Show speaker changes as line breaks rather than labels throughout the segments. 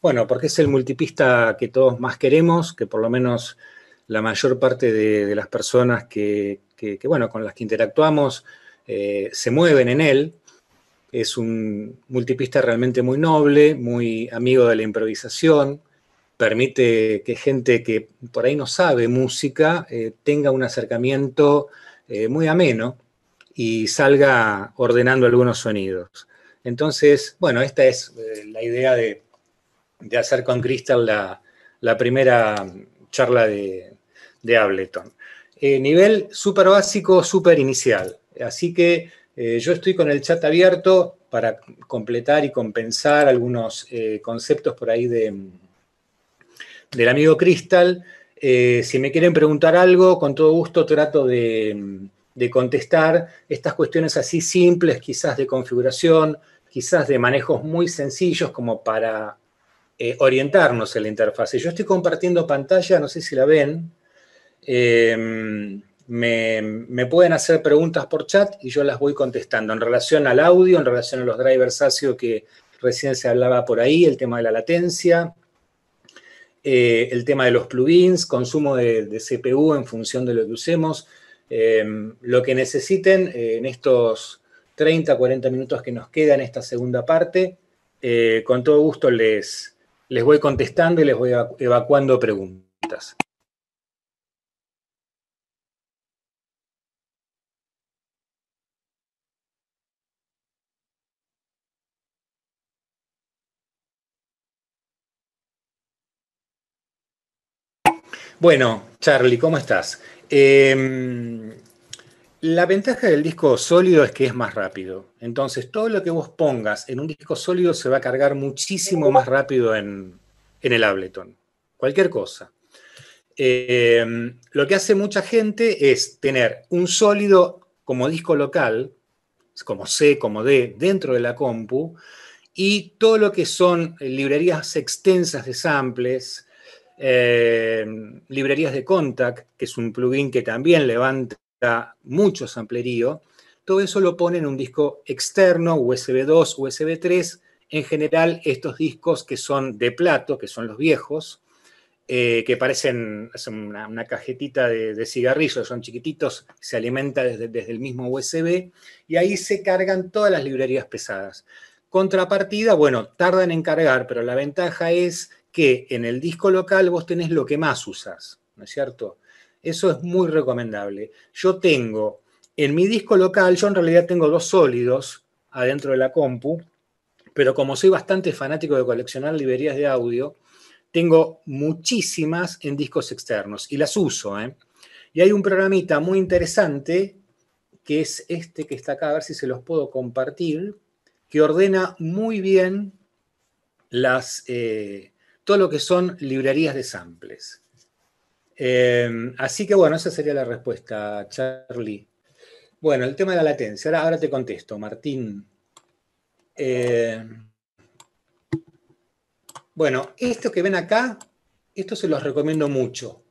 Bueno, porque es el multipista que todos más queremos, que por lo menos la mayor parte de, las personas que, bueno, con las que interactuamos eh, se mueven en él. Es un multipista realmente muy noble, muy amigo de la improvisación, permite que gente que por ahí no sabe música eh, tenga un acercamiento eh, muy ameno y salga ordenando algunos sonidos. Entonces, bueno, esta es la idea de, de hacer con Crystal la, primera charla de, Ableton. Eh, nivel súper básico, súper inicial. Así que eh, yo estoy con el chat abierto para completar y compensar algunos eh, conceptos por ahí de, del amigo Crystal. si me quieren preguntar algo, con todo gusto trato de contestar estas cuestiones así simples, quizás de configuración, quizás de manejos muy sencillos como para eh, orientarnos en la interfase. Yo estoy compartiendo pantalla, no sé si la ven. Em, me, pueden hacer preguntas por chat y yo las voy contestando en relación al audio, en relación a los drivers ASIO que recién se hablaba por ahí, el tema de la latencia, eh, el tema de los plugins, consumo de, CPU en función de lo que usemos, em, lo que necesiten eh, en estos 30, 40 minutos que nos quedan en esta segunda parte. con todo gusto les, les voy contestando y les voy evacuando preguntas. Bueno, Charlie, ¿cómo estás? Eh, la ventaja del disco sólido es que es más rápido. Entonces, todo lo que vos pongas en un disco sólido se va a cargar muchísimo más rápido en, el Ableton. Cualquier cosa. Em, lo que hace mucha gente es tener un sólido como disco local, como C, como D, dentro de la compu, y todo lo que son eh, librerías extensas de samples, em, librerías de contact, que es un plugin que también levanta da mucho samplerío, todo eso lo pone en un disco externo, USB 2, USB 3, en general estos discos que son de plato, que son los viejos, eh, que parecen una, cajetita de, cigarrillos, son chiquititos, se alimenta desde, desde, el mismo USB, y ahí se cargan todas las librerías pesadas. Contrapartida, bueno, tardan en cargar, pero la ventaja es que en el disco local vos tenés lo que más usas, ¿no es cierto? Eso es muy recomendable. Yo tengo en mi disco local, yo en realidad tengo dos sólidos adentro de la compu, pero como soy bastante fanático de coleccionar librerías de audio, tengo muchísimas en discos externos y las uso. ¿eh? Y hay un programita muy interesante que es este que está acá, a ver si se los puedo compartir, que ordena muy bien eh, todo lo que son librerías de samples. Em, así que bueno, esa sería la respuesta, Charlie. Bueno, el tema de la latencia. Ahora, te contesto, Martín. Em, bueno, esto que ven acá, esto se los recomiendo mucho.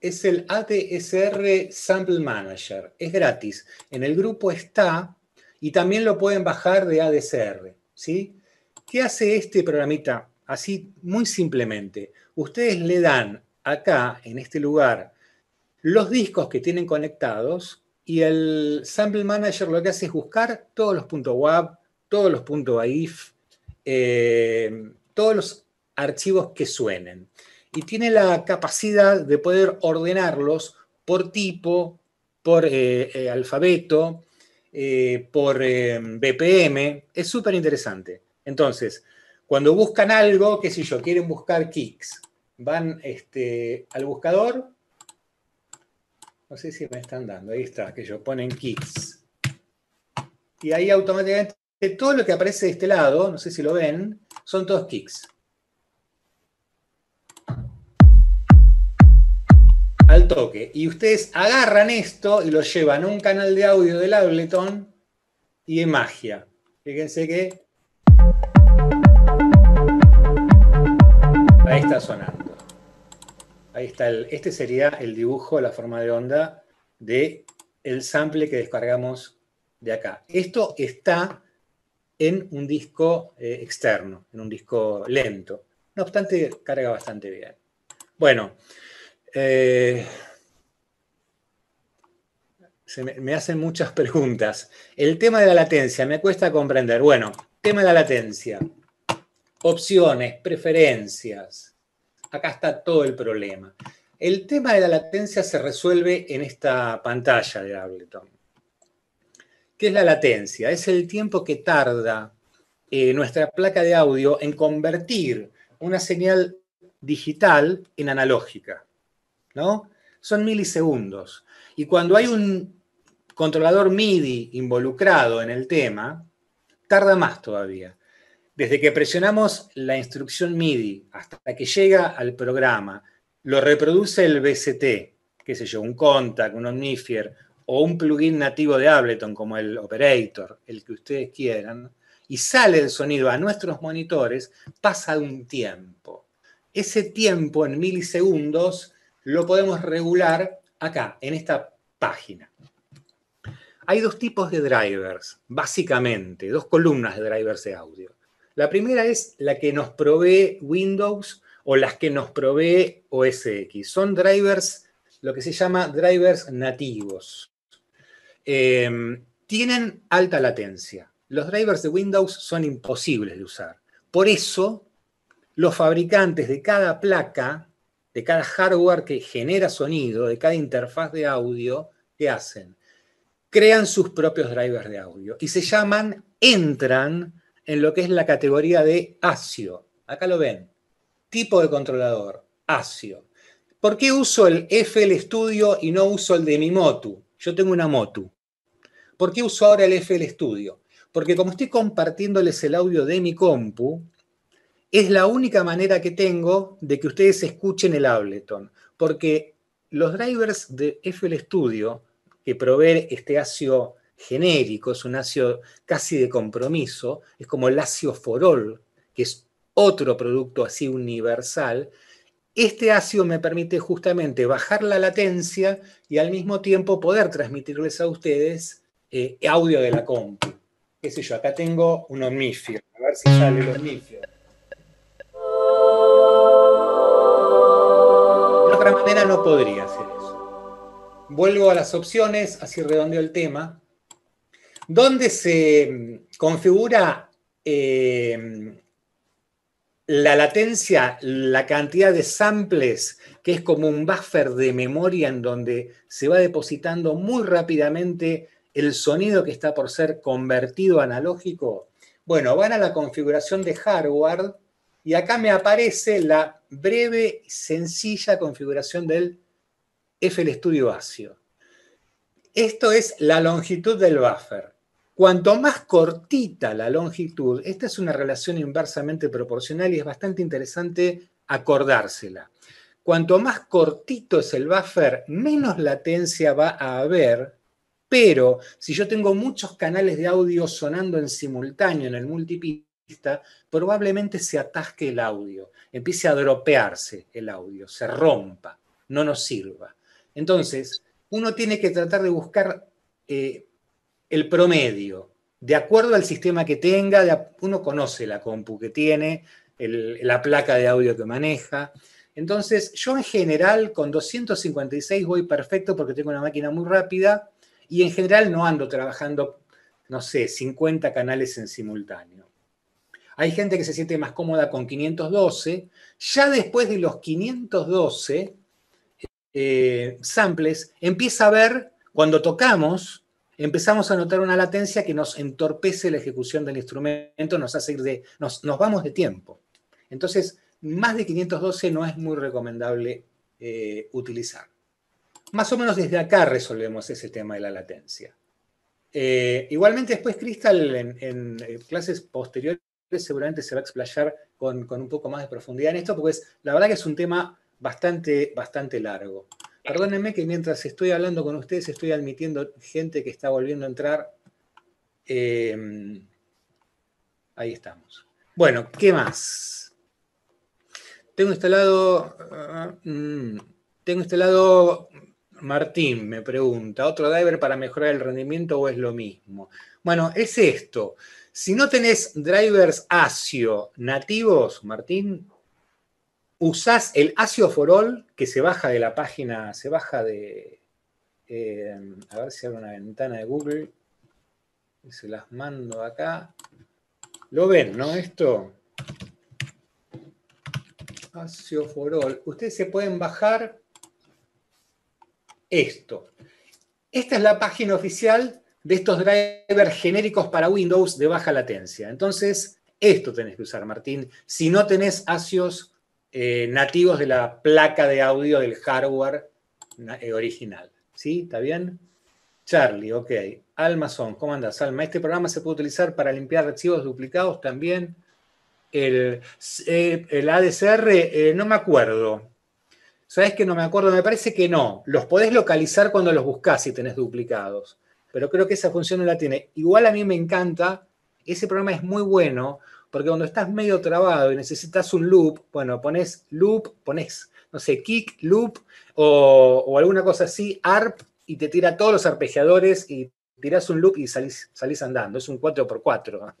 Es el ATSR Sample Manager. Es gratis. En el grupo está y también lo pueden bajar de ADSR. ¿sí? ¿Qué hace este programita? Así, muy simplemente. Ustedes le dan acá, en este lugar, los discos que tienen conectados y el Sample Manager lo que hace es buscar todos los puntos web, todos los puntos if, eh, todos los archivos que suenen. Y tiene la capacidad de poder ordenarlos por tipo, por eh, eh, alfabeto, por BPM. Es súper interesante. Entonces, cuando buscan algo, qué sé yo, quieren buscar kicks, van este, al buscador. No sé si me están dando, ahí está, que yo ponen Kicks Y ahí automáticamente todo lo que aparece de este lado, no sé si lo ven, son todos kicks. Al toque. Y ustedes agarran esto y lo llevan a un canal de audio del Ableton y de magia. Fíjense que... Ahí está sonando. Ahí está, el, este sería el dibujo, la forma de onda de el sample que descargamos de acá. Esto está en un disco eh, externo, en un disco lento. No obstante, carga bastante bien. Bueno, eh, se me, me, hacen muchas preguntas. El tema de la latencia, me cuesta comprender. Bueno, tema de la latencia. Opciones, preferencias. Acá está todo el problema. El tema de la latencia se resuelve en esta pantalla de Ableton. ¿Qué es la latencia? Es el tiempo que tarda eh, nuestra placa de audio en convertir una señal digital en analógica. ¿no? Son milisegundos. Y cuando hay un controlador MIDI involucrado en el tema, tarda más todavía desde que presionamos la instrucción MIDI hasta que llega al programa, lo reproduce el BCT, qué sé yo, un Contact, un Omnifier o un plugin nativo de Ableton como el Operator, el que ustedes quieran, y sale el sonido a nuestros monitores, pasa un tiempo. Ese tiempo en milisegundos lo podemos regular acá, en esta página. Hay dos tipos de drivers, básicamente, dos columnas de drivers de audio. La primera es la que nos provee Windows o las que nos provee OS X. Son drivers, lo que se llama drivers nativos. Em, tienen alta latencia. Los drivers de Windows son imposibles de usar. Por eso, los fabricantes de cada placa, de cada hardware que genera sonido, de cada interfaz de audio, ¿qué hacen? Crean sus propios drivers de audio y se llaman, entran en lo que es la categoría de ASIO. Acá lo ven. Tipo de controlador, ASIO. ¿Por qué uso el FL Studio y no uso el de mi Motu? Yo tengo una Motu. ¿Por qué uso ahora el FL Studio? Porque como estoy compartiéndoles el audio de mi compu, es la única manera que tengo de que ustedes escuchen el Ableton. Porque los drivers de FL Studio que provee este ASIO genérico, es un ácido casi de compromiso, es como el ácido forol, que es otro producto así universal. Este ácido me permite justamente bajar la latencia y al mismo tiempo poder transmitirles a ustedes eh, audio de la compu. Qué sé yo, acá tengo un omnifio, a ver si sale el omnifio. De otra manera no podría hacer eso. Vuelvo a las opciones, así redondeo el tema donde se mm, configura eh, la latencia, la cantidad de samples, que es como un buffer de memoria en donde se va depositando muy rápidamente el sonido que está por ser convertido analógico. Bueno, van a la configuración de hardware y acá me aparece la breve, sencilla configuración del FL Studio ASIO. Esto es la longitud del buffer. Cuanto más cortita la longitud, esta es una relación inversamente proporcional y es bastante interesante acordársela. Cuanto más cortito es el buffer, menos latencia va a haber, pero si yo tengo muchos canales de audio sonando en simultáneo en el multipista, probablemente se atasque el audio, empiece a dropearse el audio, se rompa, no nos sirva. Entonces, uno tiene que tratar de buscar eh, el promedio, de acuerdo al sistema que tenga, uno conoce la compu que tiene, la placa de audio que maneja. Entonces, yo en general con 256 voy perfecto porque tengo una máquina muy rápida y en general no ando trabajando, no sé, 50 canales en simultáneo. Hay gente que se siente más cómoda con 512. Ya después de los 512 eh, samples, empieza a ver cuando tocamos empezamos a notar una latencia que nos entorpece la ejecución del instrumento, nos hace ir de, nos, vamos de tiempo. Entonces, más de 512 no es muy recomendable eh, utilizar. Más o menos desde acá resolvemos ese tema de la latencia. Eh, igualmente después Crystal en, eh, clases posteriores seguramente se va a explayar con, un poco más de profundidad en esto, porque la verdad que es un tema bastante, bastante largo. Perdónenme que mientras estoy hablando con ustedes estoy admitiendo gente que está volviendo a entrar. Em, ahí estamos. Bueno, ¿qué más? Tengo instalado. Ah, mm, tengo instalado. Martín me pregunta, ¿otro driver para mejorar el rendimiento o es lo mismo? Bueno, es esto. Si no tenés drivers ASIO nativos, Martín, usás el ASIO4ALL, que se baja de la página, se baja de... Eh, a ver si abre una ventana de Google. Se las mando acá. ¿Lo ven, no? Esto. 4 Ustedes se pueden bajar esto. Esta es la página oficial de estos drivers genéricos para Windows de baja latencia. Entonces, esto tenés que usar, Martín. Si no tenés ASIOS. Eh, nativos de la placa de audio del hardware eh, original. ¿Sí? ¿Está bien? Charlie, ok. Almazón, ¿cómo andas, Alma? Este programa se puede utilizar para limpiar archivos duplicados también. El, eh, el ADCR, no me acuerdo. ¿Sabes que no me acuerdo? Me parece que no. Los podés localizar cuando los buscas si tenés duplicados. Pero creo que esa función no la tiene. Igual a mí me encanta. Ese programa es muy bueno porque cuando estás medio trabado y necesitas un loop, bueno, pones loop, pones, no sé, kick, loop o, alguna cosa así, ARP, y te tira todos los arpegiadores y tirás un loop y salís, salís andando. Es un 4x4.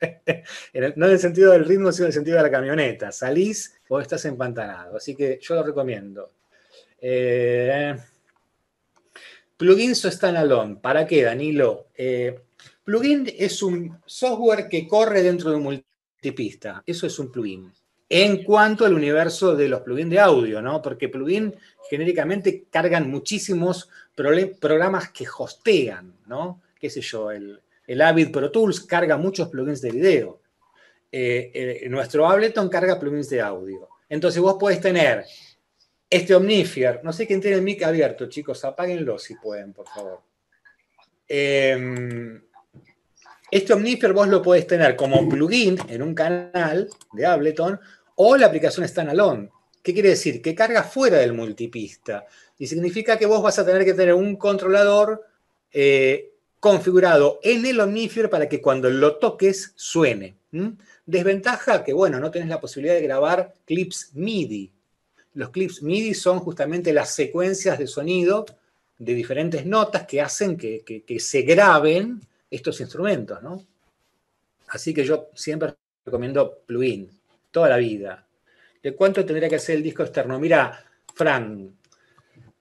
no en el sentido del ritmo, sino en el sentido de la camioneta. Salís o estás empantanado. Así que yo lo recomiendo. Eh, plugins o standalone. ¿Para qué, Danilo? Eh, plugin es un software que corre dentro de un Tipista. Eso es un plugin. En cuanto al universo de los plugins de audio, ¿no? Porque plugin genéricamente cargan muchísimos programas que hostean, ¿no? Qué sé yo, el, el Avid Pro Tools carga muchos plugins de video. Eh, eh, nuestro Ableton carga plugins de audio. Entonces vos podés tener este Omnifier. No sé quién tiene el mic abierto, chicos. Apáguenlo si pueden, por favor. Em, este Omnifer vos lo podés tener como plugin en un canal de Ableton o la aplicación standalone. ¿Qué quiere decir? Que carga fuera del multipista. Y significa que vos vas a tener que tener un controlador eh, configurado en el Omnifer para que cuando lo toques suene. Desventaja que, bueno, no tenés la posibilidad de grabar clips MIDI. Los clips MIDI son justamente las secuencias de sonido de diferentes notas que hacen que se graben estos instrumentos, ¿no? Así que yo siempre recomiendo plugin, toda la vida. ¿De cuánto tendría que hacer el disco externo? Mira, Fran.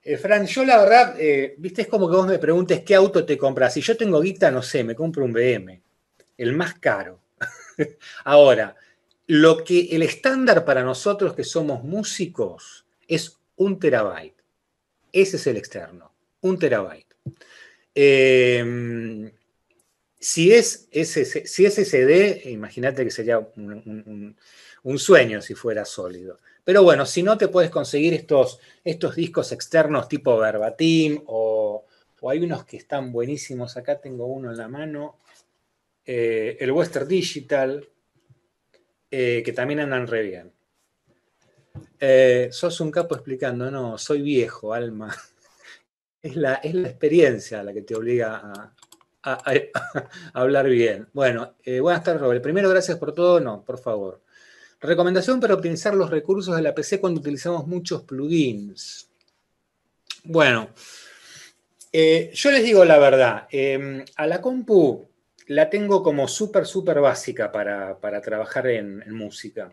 Eh, Fran, yo la verdad, eh, viste, es como que vos me preguntes qué auto te compras. Si yo tengo guita, no sé, me compro un BM, el más caro. Ahora, lo que el estándar para nosotros que somos músicos es un terabyte. Ese es el externo, un terabyte. Eh, si es, ese, si imagínate que sería un, sueño si fuera sólido. Pero bueno, si no te puedes conseguir estos, estos discos externos tipo verbatim o, hay unos que están buenísimos. Acá tengo uno en la mano. Eh, el Western Digital, eh, que también andan re bien. Eh, sos un capo explicando, no, soy viejo, alma. Es la, es la experiencia la que te obliga a, hablar bien. Bueno, eh, buenas tardes, Robert. Primero, gracias por todo. No, por favor. Recomendación para optimizar los recursos de la PC cuando utilizamos muchos plugins. Bueno, eh, yo les digo la verdad. Em, a la compu la tengo como súper, súper básica para, trabajar en, música.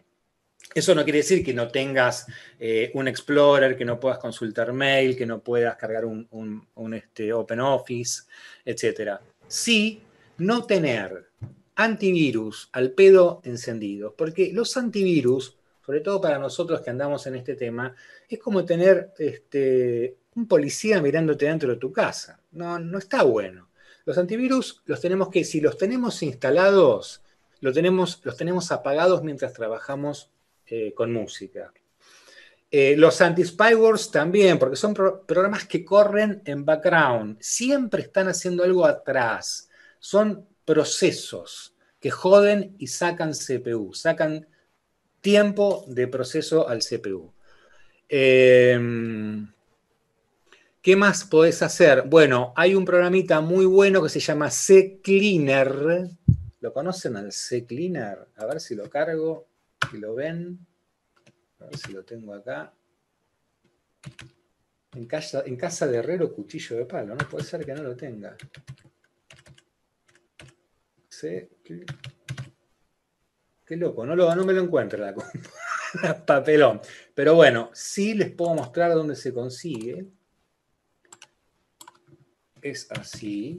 Eso no quiere decir que no tengas eh, un Explorer, que no puedas consultar mail, que no puedas cargar un, un, un este, Open Office, etc sí no tener antivirus al pedo encendidos, porque los antivirus, sobre todo para nosotros que andamos en este tema, es como tener este, un policía mirándote dentro de tu casa. No, no está bueno. Los antivirus los tenemos que, si los tenemos instalados, los tenemos, apagados mientras trabajamos eh, con música. Eh, los anti-spywares también, porque son programas que corren en background, siempre están haciendo algo atrás. Son procesos que joden y sacan CPU, sacan tiempo de proceso al CPU. Em, ¿Qué más podés hacer? Bueno, hay un programita muy bueno que se llama CCleaner. ¿Lo conocen al CCleaner? A ver si lo cargo, si lo ven a ver si lo tengo acá. En casa, en casa de herrero, cuchillo de palo, ¿no? Puede ser que no lo tenga. Qué, loco, no, no me lo encuentre la Papelón. Pero bueno, sí les puedo mostrar dónde se consigue. Es así.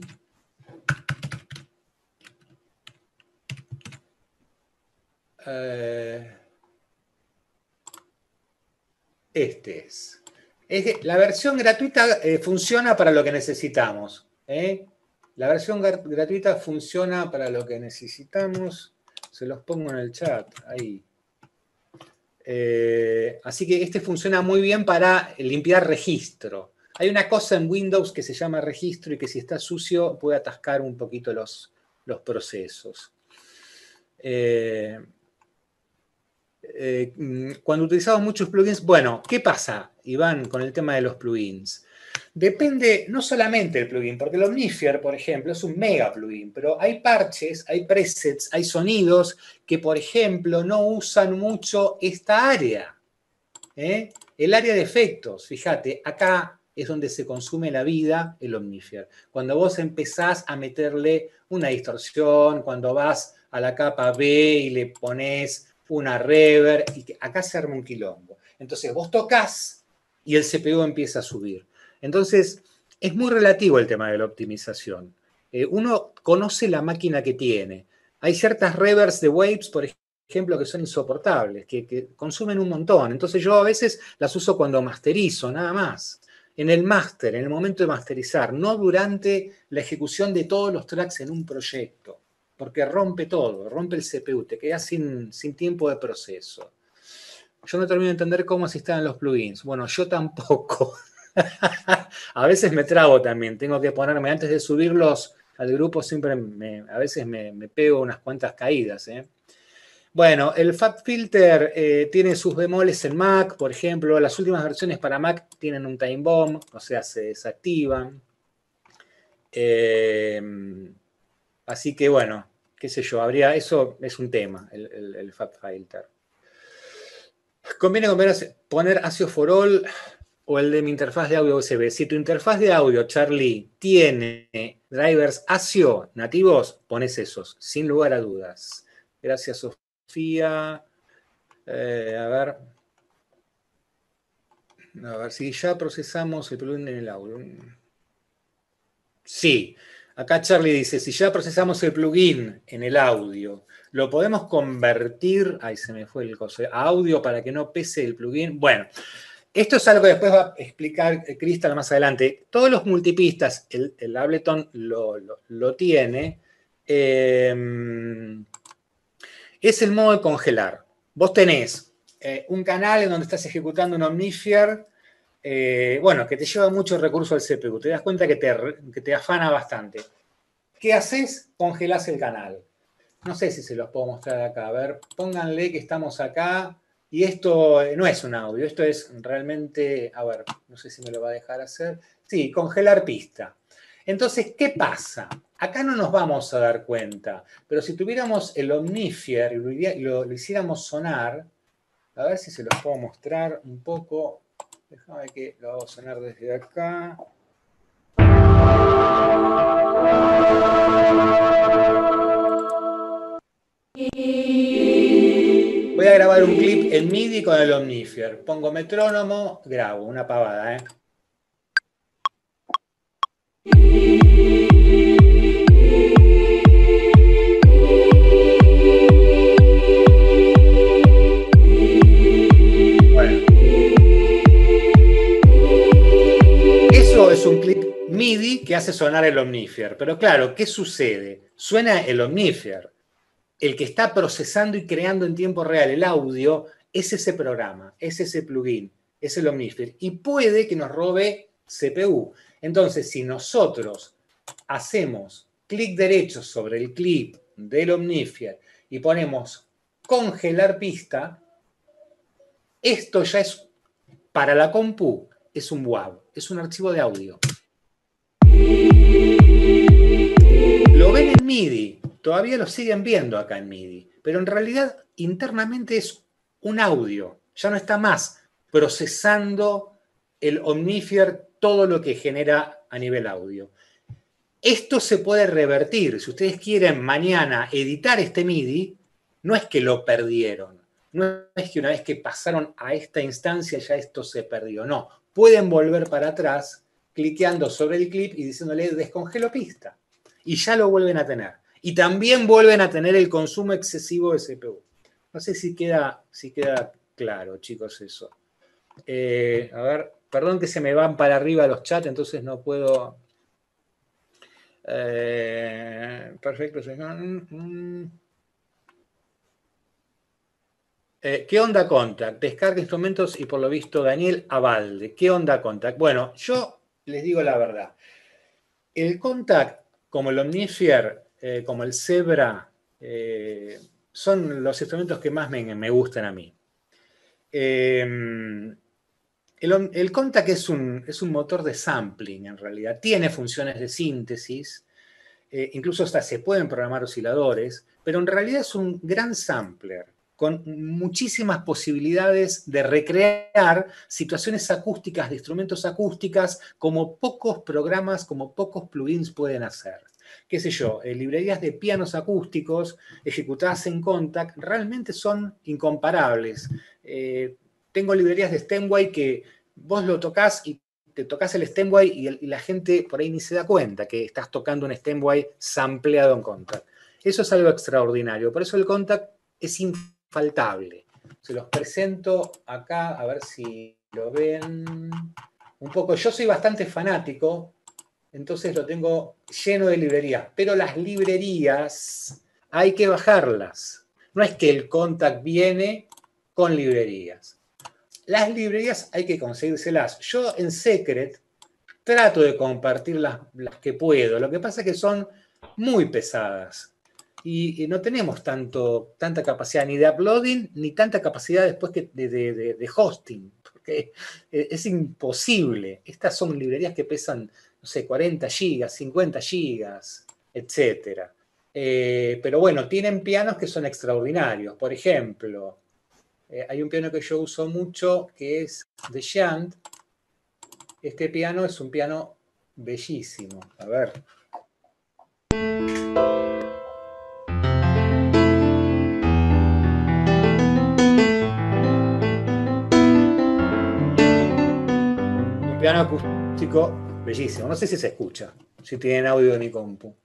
Eh... Este es. la versión gratuita eh, funciona para lo que necesitamos. ¿eh? La versión gratuita funciona para lo que necesitamos. Se los pongo en el chat. Ahí. Eh, así que este funciona muy bien para limpiar registro. Hay una cosa en Windows que se llama registro y que si está sucio puede atascar un poquito los, procesos. Eh, mm, cuando utilizamos muchos plugins, bueno, ¿qué pasa, Iván, con el tema de los plugins? Depende no solamente el plugin, porque el Omnifier, por ejemplo, es un mega plugin, pero hay parches, hay presets, hay sonidos que, por ejemplo, no usan mucho esta área. ¿eh? El área de efectos, fíjate, acá es donde se consume la vida el Omnifier. Cuando vos empezás a meterle una distorsión, cuando vas a la capa B y le pones una reverb, y acá se arma un quilombo. Entonces vos tocas y el CPU empieza a subir. Entonces es muy relativo el tema de la optimización. Eh, uno conoce la máquina que tiene. Hay ciertas reverbs de waves, por ejemplo, que son insoportables, que, que consumen un montón. Entonces yo a veces las uso cuando masterizo, nada más en el máster, en el momento de masterizar, no durante la ejecución de todos los tracks en un proyecto porque rompe todo, rompe el CPU, te queda sin, sin tiempo de proceso. Yo no termino de entender cómo se los plugins. Bueno, yo tampoco. a veces me trago también, tengo que ponerme antes de subirlos al grupo, siempre a veces me, pego unas cuantas caídas. ¿eh? Bueno, el Fat Filter eh, tiene sus bemoles en Mac, por ejemplo, las últimas versiones para Mac tienen un time bomb, o sea, se desactivan. Eh, Así que bueno, qué sé yo, habría, eso es un tema, el, el, el fat filter. Conviene poner all o el de mi interfaz de audio USB. Si tu interfaz de audio, Charlie, tiene drivers ASIO nativos, pones esos, sin lugar a dudas. Gracias, Sofía. Eh, a ver. A ver, si ya procesamos el plugin en el audio. Sí, Acá Charlie dice, si ya procesamos el plugin en el audio, ¿lo podemos convertir, ay, se me fue el coso, a audio para que no pese el plugin? Bueno, esto es algo que después va a explicar eh, Cristal más adelante. Todos los multipistas, el, Ableton lo, tiene, em, es el modo de congelar. Vos tenés eh, un canal en donde estás ejecutando un Omnifier, eh, bueno, que te lleva mucho recurso al CPU, te das cuenta que te, te afana bastante. ¿Qué haces? Congelás el canal. No sé si se los puedo mostrar acá. A ver, pónganle que estamos acá. Y esto eh, no es un audio, esto es realmente, a ver, no sé si me lo va a dejar hacer. Sí, congelar pista. Entonces, ¿qué pasa? Acá no nos vamos a dar cuenta, pero si tuviéramos el Omnifier y lo, lo, hiciéramos sonar, a ver si se los puedo mostrar un poco. Déjame que lo hago sonar desde acá. Voy a grabar un clip en MIDI con el OmniFier. Pongo metrónomo, grabo, una pavada, ¿eh? un clip MIDI que hace sonar el Omnifier, Pero claro, ¿qué sucede? Suena el Omnifier, El que está procesando y creando en tiempo real el audio es ese programa, es ese plugin, es el Omnifier. Y puede que nos robe CPU. Entonces, si nosotros hacemos clic derecho sobre el clip del Omnifier y ponemos congelar pista, esto ya es para la compu es un WAV, es un archivo de audio. Lo ven en MIDI, todavía lo siguen viendo acá en MIDI, pero en realidad internamente es un audio, ya no está más procesando el Omnifier todo lo que genera a nivel audio. Esto se puede revertir. Si ustedes quieren mañana editar este MIDI, no es que lo perdieron, no es que una vez que pasaron a esta instancia ya esto se perdió, no, pueden volver para atrás cliqueando sobre el clip y diciéndole descongelo pista. Y ya lo vuelven a tener. Y también vuelven a tener el consumo excesivo de CPU. No sé si queda, si queda claro, chicos, eso. Eh, a ver, perdón que se me van para arriba los chats, entonces no puedo. Eh, perfecto. Mm, mm. Eh, ¿Qué onda Contact? Descarga instrumentos y por lo visto Daniel avalde. ¿Qué onda Contact? Bueno, yo les digo la verdad. El Contact, como el Omnifier, eh, como el Zebra, eh, son los instrumentos que más me, gustan a mí. Em, el, el Contact es un, motor de sampling en realidad. Tiene funciones de síntesis. incluso hasta se pueden programar osciladores. Pero en realidad es un gran sampler con muchísimas posibilidades de recrear situaciones acústicas, de instrumentos acústicas, como pocos programas, como pocos plugins pueden hacer. Qué sé yo, eh, librerías de pianos acústicos ejecutadas en Contact realmente son incomparables. Eh, tengo librerías de Steinway que vos lo tocas y te tocas el Steinway y, la gente por ahí ni se da cuenta que estás tocando un Steinway sampleado en Contact. Eso es algo extraordinario. Por eso el Contact es importante. Faltable. Se los presento acá, a ver si lo ven un poco. Yo soy bastante fanático, entonces lo tengo lleno de librerías, pero las librerías hay que bajarlas. No es que el contact viene con librerías. Las librerías hay que conseguírselas. Yo en Secret trato de compartir las, las que puedo. Lo que pasa es que son muy pesadas y, no tenemos tanto, tanta capacidad ni de uploading ni tanta capacidad después que de, hosting, porque e, es imposible. Estas son librerías que pesan, no sé, 40 gigas, 50 gigas, etc. Eh, pero bueno, tienen pianos que son extraordinarios. Por ejemplo, eh, hay un piano que yo uso mucho que es The Shant. Este piano es un piano bellísimo. A ver. piano acústico bellísimo. No sé si se escucha, si tienen audio de mi compu.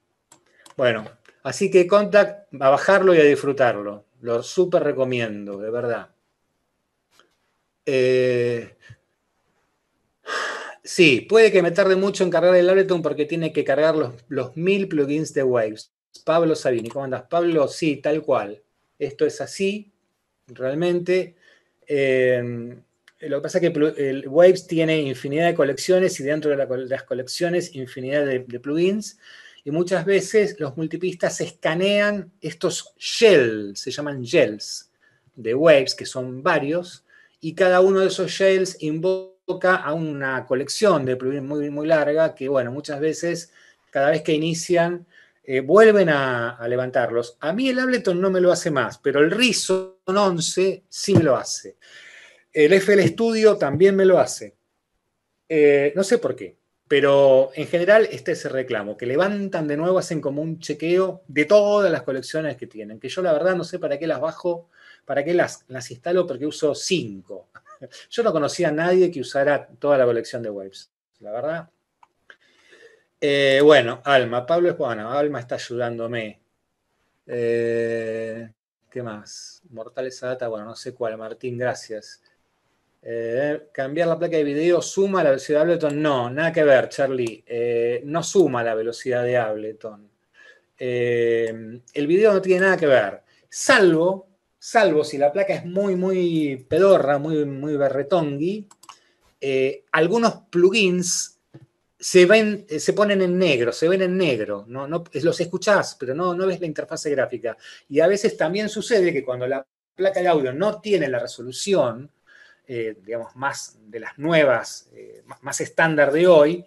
Bueno, así que Contact, a bajarlo y a disfrutarlo. Lo súper recomiendo, de verdad. Eh, sí, puede que me tarde mucho en cargar el Ableton porque tiene que cargar los, mil plugins de Waves. Pablo Sabini, ¿cómo andas? Pablo, sí, tal cual. Esto es así, realmente. Eh, lo que pasa es que el Waves tiene infinidad de colecciones y dentro de las colecciones infinidad de, plugins. Y muchas veces los multipistas escanean estos shells, se llaman shells de Waves, que son varios, y cada uno de esos shells invoca a una colección de plugins muy, muy larga que, bueno, muchas veces, cada vez que inician, eh, vuelven a, a, levantarlos. A mí el Ableton no me lo hace más, pero el Reason 11 sí me lo hace. El FL Studio también me lo hace. Eh, no sé por qué, pero en general este es el reclamo, que levantan de nuevo, hacen como un chequeo de todas las colecciones que tienen, que yo la verdad no sé para qué las bajo, para qué las, las instalo, porque uso cinco. Yo no conocía a nadie que usara toda la colección de Waves, la verdad. Eh, bueno, Alma, Pablo es bueno, Alma está ayudándome. Eh, ¿Qué más? Mortales data, bueno, no sé cuál, Martín, gracias. Eh, cambiar la placa de video suma la velocidad de Ableton. No, nada que ver, Charlie. Eh, no suma la velocidad de Ableton. Eh, el video no tiene nada que ver. Salvo, salvo si la placa es muy, muy pedorra, muy, muy berretongui, algunos plugins se, ven, se ponen en negro, se ven en negro. los escuchás, pero no, no ves la interfase gráfica. Y a veces también sucede que cuando la placa de audio no tiene la resolución, eh, digamos, más de las nuevas, eh, más estándar de hoy,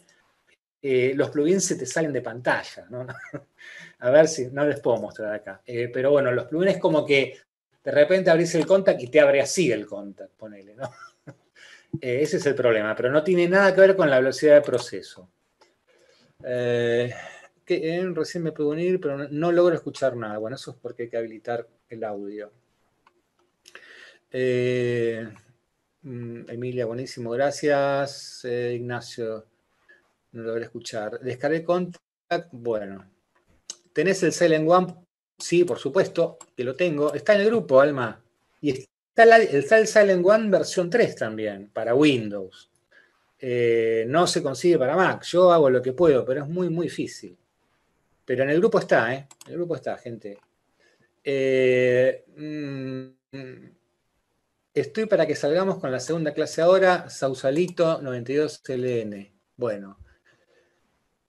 eh, los plugins se te salen de pantalla. A ver si no les puedo mostrar acá. pero bueno, los plugins es como que de repente abrís el contact y te abre así el contact, ponele, ¿no? ese es el problema, pero no tiene nada que ver con la velocidad de proceso. recién me puedo unir, pero no, no logro escuchar nada. Bueno, eso es porque hay que habilitar el audio. Eh, Mm, Emilia, buenísimo. Gracias, eh, Ignacio. No lo voy a escuchar. Descargué Contact. Bueno. ¿Tenés el Silent One? Sí, por supuesto, que lo tengo. Está en el grupo, Alma. Y está, el Silent One versión 3 también, para Windows. Eh, no se consigue para Mac. Yo hago lo que puedo, pero es muy, muy difícil. Pero en el grupo está, ¿eh? En el grupo está, gente. Eh, mm, Estoy para que salgamos con la segunda clase ahora, Sausalito 92LN. Bueno,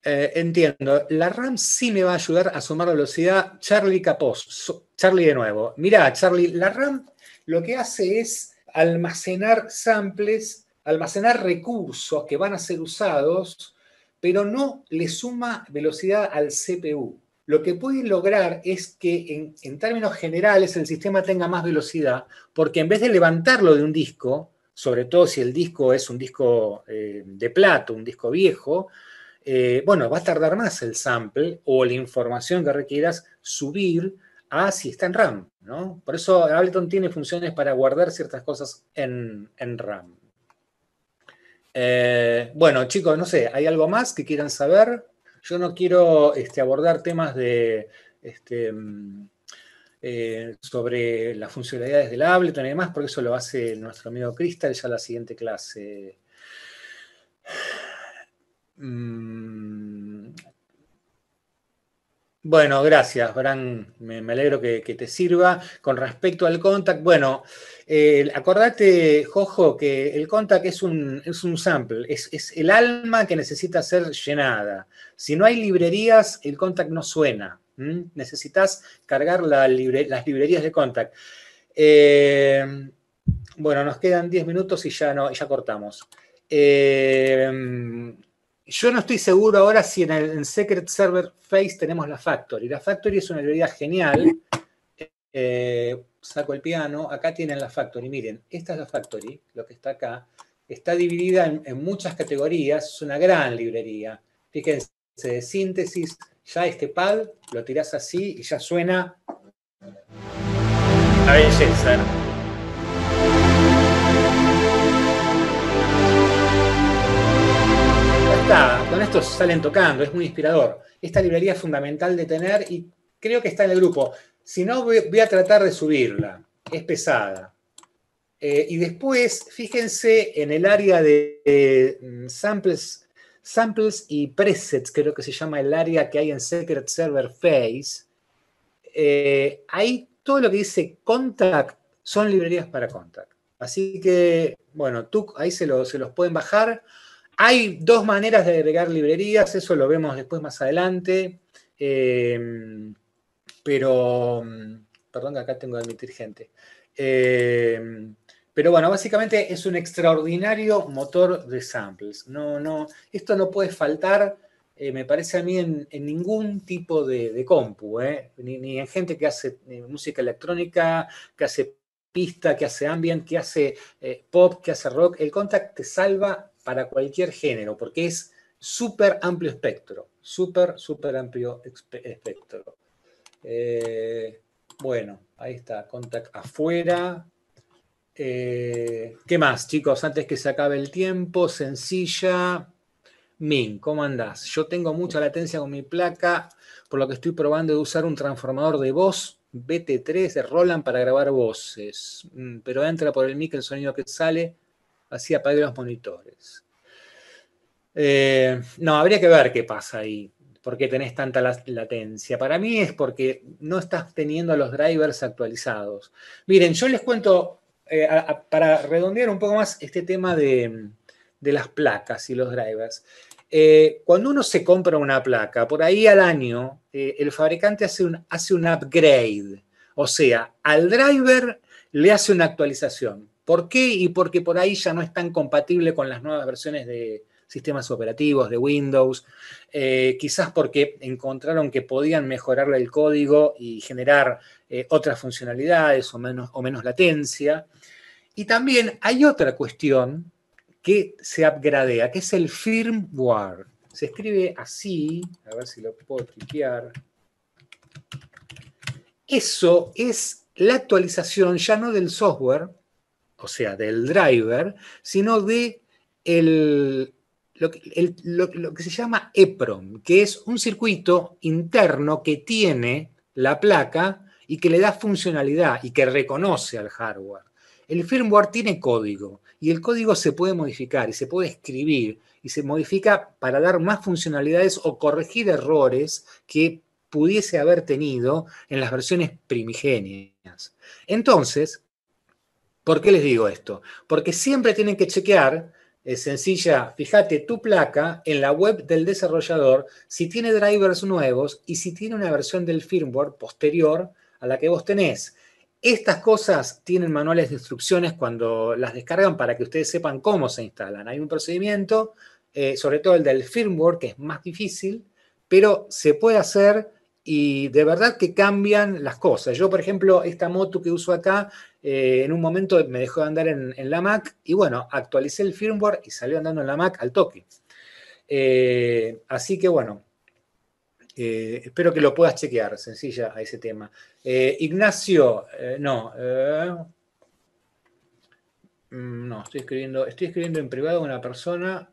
eh, entiendo. La RAM sí me va a ayudar a sumar velocidad. Charlie Capos, Charlie de nuevo. Mirá, Charlie, la RAM lo que hace es almacenar samples, almacenar recursos que van a ser usados, pero no le suma velocidad al CPU lo que pueden lograr es que en, términos generales el sistema tenga más velocidad, porque en vez de levantarlo de un disco, sobre todo si el disco es un disco eh, de plato, un disco viejo, eh, bueno, va a tardar más el sample o la información que requieras subir a si está en RAM, ¿no? Por eso Ableton tiene funciones para guardar ciertas cosas en, RAM. Eh, bueno, chicos, no sé, ¿hay algo más que quieran saber? Yo no quiero este, abordar temas de, este, mm, eh, sobre las funcionalidades del Ableton y demás, porque eso lo hace nuestro amigo Crystal ya en la siguiente clase. Mm, bueno, gracias, Bran. Me, alegro que, te sirva. Con respecto al contact, bueno, eh, acordate, Jojo, que el contact es un, es un sample, es, el alma que necesita ser llenada. Si no hay librerías, el contact no suena. Necesitas cargar las librerías de contact. Eh, bueno, nos quedan 10 minutos y ya, no, ya cortamos. Eh, yo no estoy seguro ahora si en el Secret Server Face tenemos la Factory. La Factory es una librería genial. Eh, saco el piano. Acá tienen la Factory. Miren, esta es la Factory, lo que está acá. Está dividida en, muchas categorías. Es una gran librería. Fíjense, de síntesis. Ya este pad lo tiras así y ya suena. La belleza. con esto salen tocando, es muy inspirador. Esta librería es fundamental de tener y creo que está en el grupo. Si no, voy a tratar de subirla. Es pesada. Eh, y después, fíjense en el área de, mm, samples, samples y presets, creo que se llama el área que hay en Secret Server Face. Eh, ahí todo lo que dice Contact son librerías para Contact. Así que, bueno, tú, ahí se los pueden bajar. Hay dos maneras de agregar librerías, eso lo vemos después más adelante. Eh, pero, perdón que acá tengo que admitir gente. Eh, pero bueno, básicamente es un extraordinario motor de samples. No, no, esto no puede faltar, eh, me parece a mí, en, ningún tipo de, compu, ni, ni, en gente que hace música electrónica, que hace pista, que hace ambient, que hace pop, que hace rock. El contact te salva para cualquier género, porque es súper amplio espectro, súper, súper amplio espectro. Eh, bueno, ahí está, contact afuera. Eh, ¿Qué más, chicos? Antes que se acabe el tiempo, sencilla. Min, ¿cómo andás? Yo tengo mucha latencia con mi placa, por lo que estoy probando de usar un transformador de voz BT3 de Roland para grabar voces, mm, pero entra por el mic el sonido que sale así apague los monitores. Eh, no, habría que ver qué pasa ahí, por qué tenés tanta latencia. Para mí es porque no estás teniendo los drivers actualizados. Miren, yo les cuento, eh, para redondear un poco más este tema de, las placas y los drivers. Eh, cuando uno se compra una placa, por ahí al año, el fabricante hace un, hace un upgrade. O sea, al driver le hace una actualización. ¿Por qué? Y porque por ahí ya no es tan compatible con las nuevas versiones de sistemas operativos, de Windows, eh, quizás porque encontraron que podían mejorarle el código y generar eh, otras funcionalidades o menos, o menos latencia. Y también hay otra cuestión que se upgradea, que es el firmware. Se escribe así, a ver si lo puedo cliquear. Eso es la actualización ya no del software, o sea, del driver, sino de el, lo, que se llama EPROM, que es un circuito interno que tiene la placa y que le da funcionalidad y que reconoce al hardware. El firmware tiene código y el código se puede modificar y se puede escribir y se modifica para dar más funcionalidades o corregir errores que pudiese haber tenido en las versiones primigenias. Entonces, ¿Por qué les digo esto? Porque siempre tienen que chequear, es eh, sencilla, fíjate tu placa en la web del desarrollador si tiene drivers nuevos y si tiene una versión del firmware posterior a la que vos tenés. Estas cosas tienen manuales de instrucciones cuando las descargan para que ustedes sepan cómo se instalan. Hay un procedimiento, eh, sobre todo el del firmware, que es más difícil, pero se puede hacer y de verdad que cambian las cosas. Yo, por ejemplo, esta moto que uso acá, eh, en un momento me dejó de andar en, la Mac y bueno, actualicé el firmware y salió andando en la Mac al toque. Eh, así que bueno, eh, espero que lo puedas chequear, sencilla a ese tema. Ignacio, no. Mm, no, estoy escribiendo, estoy escribiendo en privado a una persona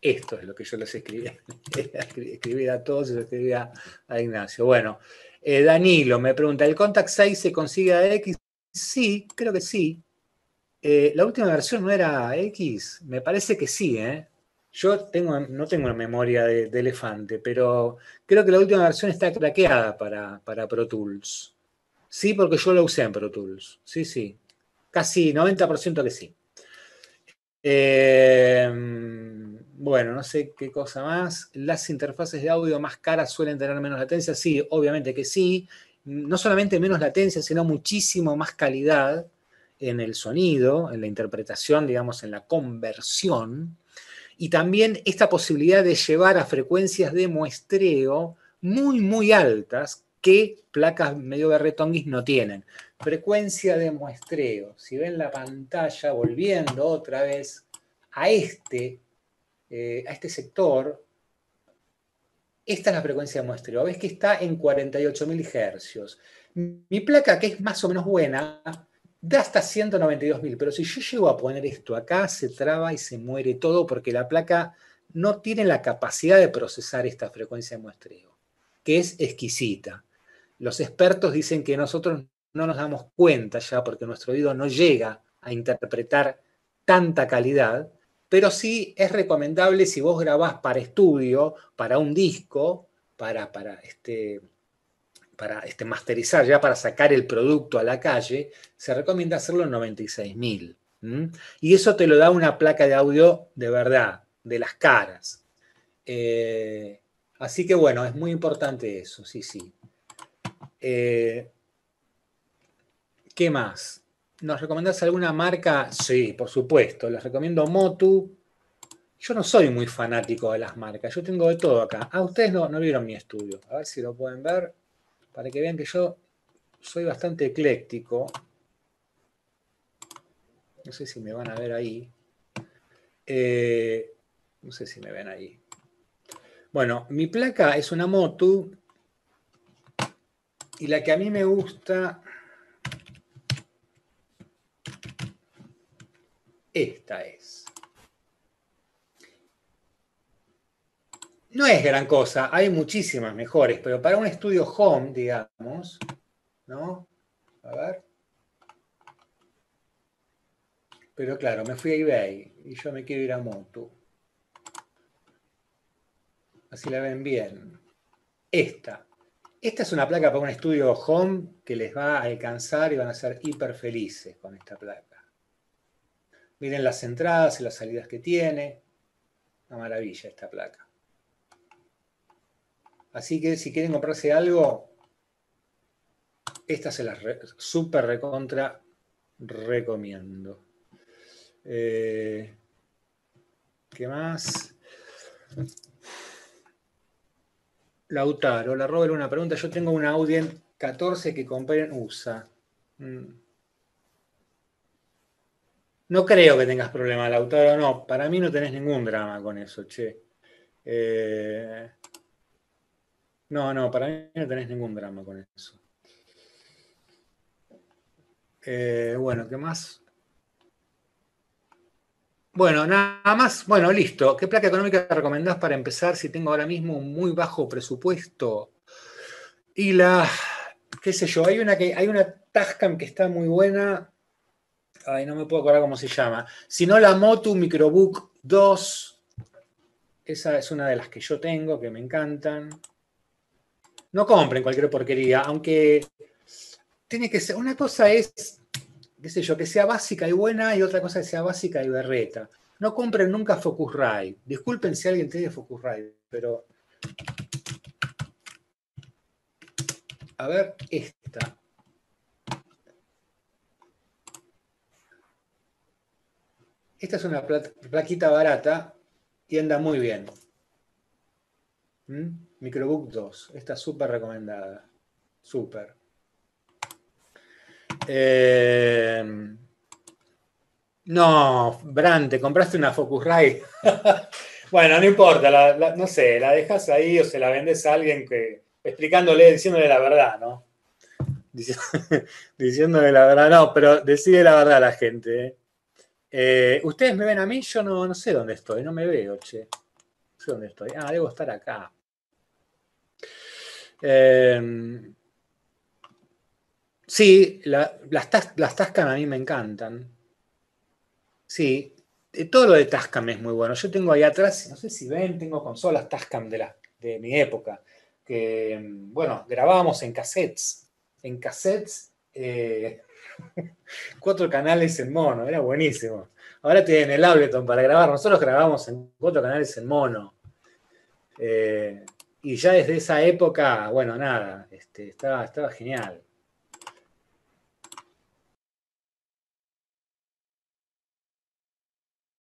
esto es lo que yo les escribí, escribí a todos y les escribí a, Ignacio. Bueno, eh, Danilo me pregunta, ¿el Contact 6 se consigue a X? Sí, creo que sí. Eh, la última versión no era X, me parece que sí, ¿eh? Yo tengo, no tengo una memoria de, elefante, pero creo que la última versión está craqueada para, para Pro Tools. Sí, porque yo la usé en Pro Tools. Sí, sí. Casi 90% que sí. Eh, bueno, no sé qué cosa más. Las interfaces de audio más caras suelen tener menos latencia. Sí, obviamente que sí. No solamente menos latencia, sino muchísimo más calidad en el sonido, en la interpretación, digamos, en la conversión. Y también esta posibilidad de llevar a frecuencias de muestreo muy, muy altas que placas medio berretonguis no tienen. Frecuencia de muestreo. Si ven la pantalla, volviendo otra vez a este eh, a este sector, esta es la frecuencia de muestreo. Ves que está en 48.000 Hz. Mi placa, que es más o menos buena, da hasta 192.000, pero si yo llego a poner esto acá, se traba y se muere todo porque la placa no tiene la capacidad de procesar esta frecuencia de muestreo, que es exquisita. Los expertos dicen que nosotros no nos damos cuenta ya porque nuestro oído no llega a interpretar tanta calidad, pero sí es recomendable si vos grabás para estudio, para un disco, para, para, este, para este masterizar, ya para sacar el producto a la calle, se recomienda hacerlo en 96.000. Y eso te lo da una placa de audio de verdad, de las caras. Eh, así que bueno, es muy importante eso, sí, sí. Eh, ¿Qué más? ¿Nos recomendás alguna marca? Sí, por supuesto. Les recomiendo Motu. Yo no soy muy fanático de las marcas. Yo tengo de todo acá. Ah, ustedes no, no vieron mi estudio. A ver si lo pueden ver. Para que vean que yo soy bastante ecléctico. No sé si me van a ver ahí. Eh, no sé si me ven ahí. Bueno, mi placa es una Motu. Y la que a mí me gusta Esta es. No es gran cosa, hay muchísimas mejores, pero para un estudio home, digamos, ¿no? A ver. Pero claro, me fui a eBay y yo me quiero ir a Motu. Así la ven bien. Esta. Esta es una placa para un estudio home que les va a alcanzar y van a ser hiper felices con esta placa. Miren las entradas y las salidas que tiene. Una maravilla esta placa. Así que si quieren comprarse algo, esta se las super recontra recomiendo. Eh, ¿Qué más? Lautaro, la Robert, una pregunta. Yo tengo una Audien 14 que compré en USA. Mm. No creo que tengas problema, Lautaro, no. Para mí no tenés ningún drama con eso, che. Eh, no, no, para mí no tenés ningún drama con eso. Eh, bueno, ¿qué más? Bueno, nada más. Bueno, listo. ¿Qué placa económica recomendás para empezar si tengo ahora mismo un muy bajo presupuesto? Y la, qué sé yo, hay una, que, hay una Tascam que está muy buena, ay, no me puedo acordar cómo se llama, sino la Motu Microbook 2. Esa es una de las que yo tengo, que me encantan. No compren cualquier porquería, aunque tiene que ser, una cosa es, qué sé yo, que sea básica y buena y otra cosa que sea básica y berreta. No compren nunca Focusrite. Disculpen si alguien tiene Focusrite, pero... A ver, esta. Esta es una plaquita barata y anda muy bien. ¿Mm? Microbook 2, esta súper recomendada. Súper. Em, no, Brand, te compraste una Focus Focusrite. bueno, no importa, no sé, la dejas ahí o se la vendes a alguien que explicándole, diciéndole la verdad, ¿no? Diciéndole la verdad, no, pero decide la verdad a la gente. ¿eh? Eh, ustedes me ven a mí, yo no, no sé dónde estoy, no me veo, che. No sé dónde estoy. Ah, debo estar acá. Em, sí, las, las Tascam a mí me encantan. Sí, eh, todo lo de Tascam es muy bueno. Yo tengo ahí atrás, no sé si ven, tengo consolas Tascam de, la, de mi época, que, em, bueno, grabábamos en cassettes. En cassettes eh, cuatro canales en mono, era buenísimo. Ahora tienen el Ableton para grabar. Nosotros grabamos en cuatro canales en mono. Eh, y ya desde esa época, bueno, nada, este, estaba, estaba genial.